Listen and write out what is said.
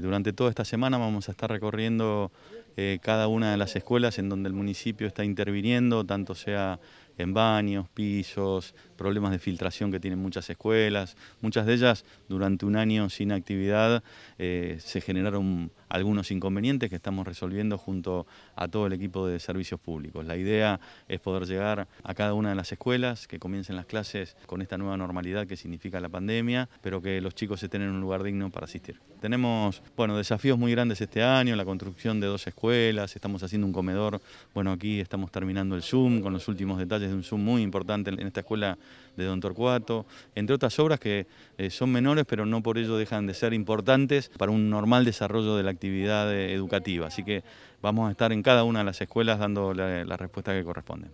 Durante toda esta semana vamos a estar recorriendo eh, cada una de las escuelas en donde el municipio está interviniendo, tanto sea en baños, pisos, problemas de filtración que tienen muchas escuelas. Muchas de ellas durante un año sin actividad eh, se generaron algunos inconvenientes que estamos resolviendo junto a todo el equipo de servicios públicos. La idea es poder llegar a cada una de las escuelas, que comiencen las clases con esta nueva normalidad que significa la pandemia, pero que los chicos se tengan un lugar digno para asistir. Tenemos bueno, desafíos muy grandes este año, la construcción de dos escuelas, estamos haciendo un comedor, bueno, aquí estamos terminando el Zoom con los últimos detalles es un Zoom muy importante en esta escuela de Don Torcuato, entre otras obras que eh, son menores, pero no por ello dejan de ser importantes para un normal desarrollo de la actividad eh, educativa. Así que vamos a estar en cada una de las escuelas dando la respuesta que corresponde.